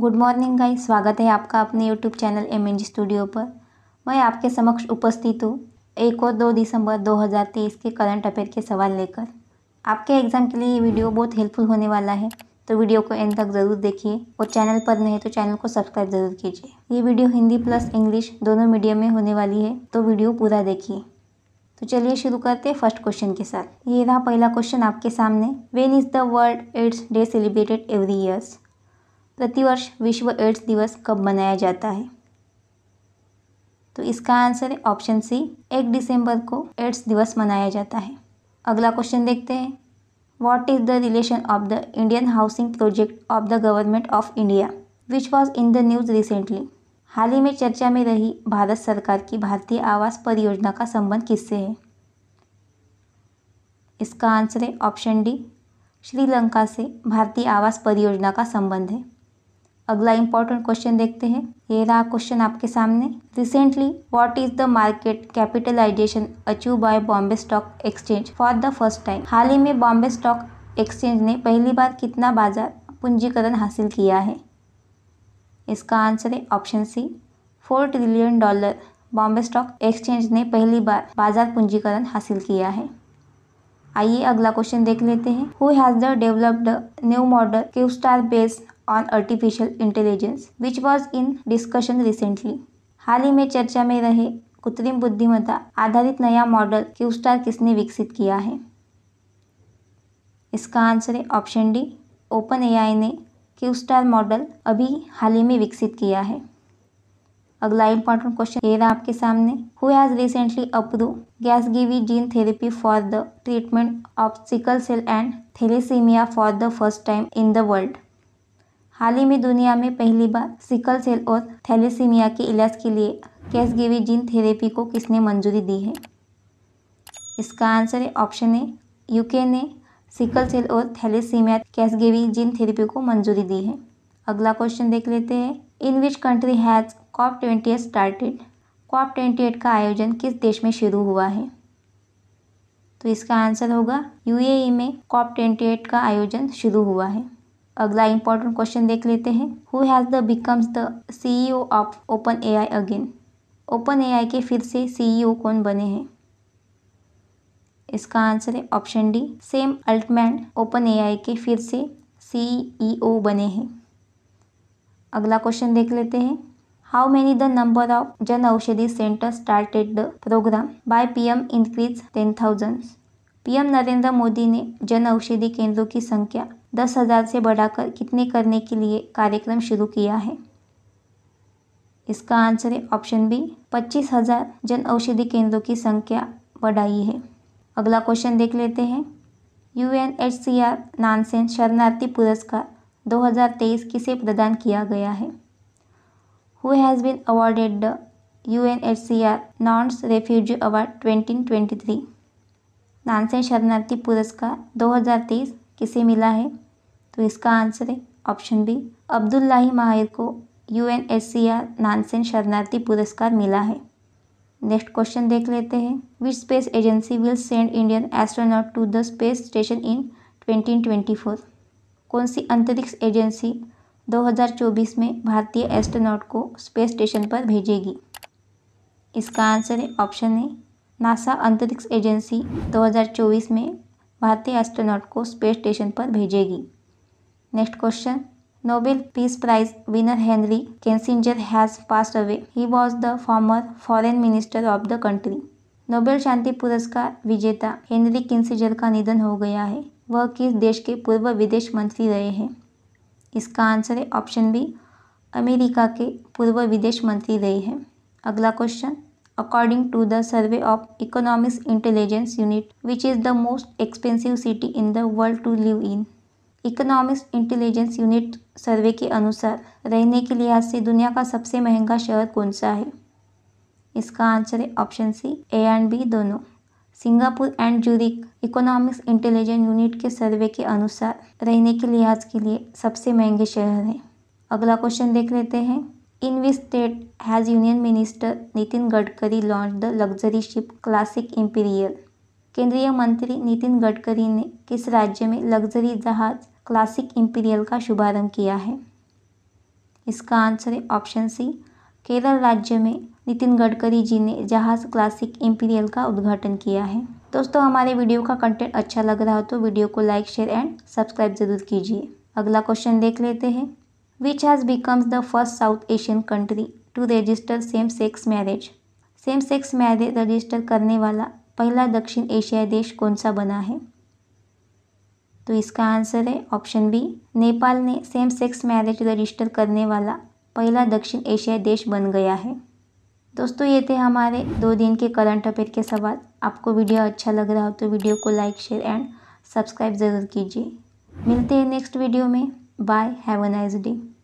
Good morning guys स्वागत है आपका अपने YouTube channel M N G studio पर मैं आपके समक्ष उपस्थित हूँ एक और दो दिसंबर 2023 के करंट अफेयर के सवाल लेकर आपके एग्ज़ाम के लिए ये वीडियो बहुत हेल्पफुल होने वाला है तो वीडियो को एंड तक ज़रूर देखिए और चैनल पर नहीं तो चैनल को सब्सक्राइब ज़रूर कीजिए ये वीडियो हिंदी प्लस इंग्लिश दोनों मीडियम में होने वाली है तो वीडियो पूरा देखिए तो चलिए शुरू करते हैं फर्स्ट क्वेश्चन के साथ ये रहा पहला क्वेश्चन आपके सामने when is the world AIDS day celebrated every years प्रतिवर्ष विश्व एड्स दिवस कब मनाया जाता है तो इसका आंसर है ऑप्शन सी एक दिसंबर को एड्स दिवस मनाया जाता है अगला क्वेश्चन देखते हैं what is the relation of the Indian housing project of the government of India which was in the news recently हाल ही में चर्चा में रही भारत सरकार की भारतीय आवास परियोजना का संबंध किससे है इसका आंसर है ऑप्शन डी श्रीलंका से भारतीय आवास परियोजना का संबंध है अगला इंपॉर्टेंट क्वेश्चन देखते हैं ये रहा क्वेश्चन आपके सामने recently what is the market capitalization achieve by Bombay stock exchange for the first time हाल ही में बॉम्बे स्टॉक एक्सचेंज ने पहली बार कितना बाजार पूंजीकरण हासिल किया है इसका आंसर है option C four trillion dollar Bombay stock exchange ने पहली बार बाजार पूंजीकरण हासिल किया है आइए अगला क्वेश्चन देख लेते हैं who has the developed new model Q star based on artificial intelligence which was in discussion recently हाल ही में चर्चा में रहे कृत्रिम बुद्धिमत्ता आधारित नया मॉडल क्यू स्टार किसने विकसित किया है इसका आंसर है ऑप्शन डी ओपन एआई ने क्यू स्टार मॉडल अभी हाल ही में विकसित किया है अगला इंपॉर्टेंट क्वेश्चन ये रहा आपके सामने who has recently approve Casgevy gene therapy for the treatment of sickle cell and thalassemia for the first time in the world हाल ही में दुनिया में पहली बार सिकल सेल और थैलेसीमिया के इलाज के लिए कैसगेवी जीन थेरेपी को किसने मंजूरी दी है इसका आंसर है ऑप्शन ए यूके ने सिकल सेल और थैलेसीमिया कैसगेवी जीन थेरेपी को मंजूरी दी है अगला क्वेश्चन देख लेते हैं in which country has COP twenty eight started COP twenty eight का आयोजन किस देश में शुरू हुआ है तो इसका आंसर होगा यूएई e में कॉप ट्वेंटी एट का आयोजन शुरू हुआ है अगला इंपॉर्टेंट क्वेश्चन देख लेते हैं who has the becomes the CEO of OpenAI again OpenAI के फिर से सीईओ e कौन बने हैं इसका आंसर है option D Sam Altman OpenAI के फिर से सीईओ e बने हैं अगला क्वेश्चन देख लेते हैं how many the number of Jan Aushadhi centre started the programme by PM increase ten thousand PM Narendra Modi ने जन औषधि केंद्रों की संख्या दस हज़ार से बढ़ाकर कितने करने के लिए कार्यक्रम शुरू किया है इसका आंसर है ऑप्शन बी पच्चीस हज़ार जन औषधि केंद्रों की संख्या बढ़ाई है अगला क्वेश्चन देख लेते हैं U N H C R Nansen शरणार्थी पुरस्कार 2023 किसे प्रदान किया गया है who has been awarded the U N H C R Nansen refugee award twenty twenty three Nansen शरणार्थी पुरस्कार 2023 किसे मिला है तो इसका आंसर है ऑप्शन बी अब्दुल्लाही माहिर को U N S C R Nansen शरणार्थी पुरस्कार मिला है नेक्स्ट क्वेश्चन देख लेते हैं which space agency will send Indian astronaut to the space station in twenty twenty four कौन सी अंतरिक्ष एजेंसी 2024 में भारतीय एस्ट्रोनॉट को स्पेस स्टेशन पर भेजेगी इसका आंसर है ऑप्शन ए नासा अंतरिक्ष एजेंसी 2024 में भारतीय एस्ट्रोनॉट को स्पेस स्टेशन पर भेजेगी Next question. Nobel Peace Prize winner Henry Kissinger has passed away. He was the former foreign minister of the country. Nobel शांति पुरस्कार विजेता हेनरी किन्सिजर का निधन हो गया है वह किस देश के पूर्व विदेश मंत्री रहे हैं इसका आंसर है ऑप्शन बी अमेरिका के पूर्व विदेश मंत्री रहे हैं अगला question according to the survey of economics intelligence unit which is the most expensive city in the world to live in economics intelligence unit survey के अनुसार रहने के लिहाज से दुनिया का सबसे महंगा शहर कौन सा है इसका आंसर है option C A and B दोनों Singapore and Zurich economics intelligence unit के सर्वे के अनुसार रहने के लिहाज के लिए सबसे महंगे शहर हैं अगला क्वेश्चन देख लेते हैं in which state has union minister Nitin Gadkari launch the luxury ship classic imperial केंद्रीय मंत्री नितिन गडकरी ने किस राज्य में लग्जरी जहाज क्लासिक इंपीरियल का शुभारंभ किया है इसका आंसर है ऑप्शन सी केरल राज्य में नितिन गडकरी जी ने जहाज क्लासिक इंपीरियल का उद्घाटन किया है दोस्तों हमारे वीडियो का कंटेंट अच्छा लग रहा हो तो वीडियो को लाइक शेयर एंड सब्सक्राइब जरूर कीजिए अगला क्वेश्चन देख लेते हैं which has becomes the first South Asian country to register same sex marriage same sex marriage register करने वाला पहला दक्षिण एशियाई देश कौन सा बना है तो इसका आंसर है ऑप्शन बी नेपाल ने सेम सेक्स मैरिज रजिस्टर करने वाला पहला दक्षिण एशियाई देश बन गया है दोस्तों ये थे हमारे दो दिन के करंट अफेयर के सवाल आपको वीडियो अच्छा लग रहा हो तो वीडियो को लाइक शेयर एंड सब्सक्राइब ज़रूर कीजिए मिलते हैं नेक्स्ट वीडियो में bye have a nice day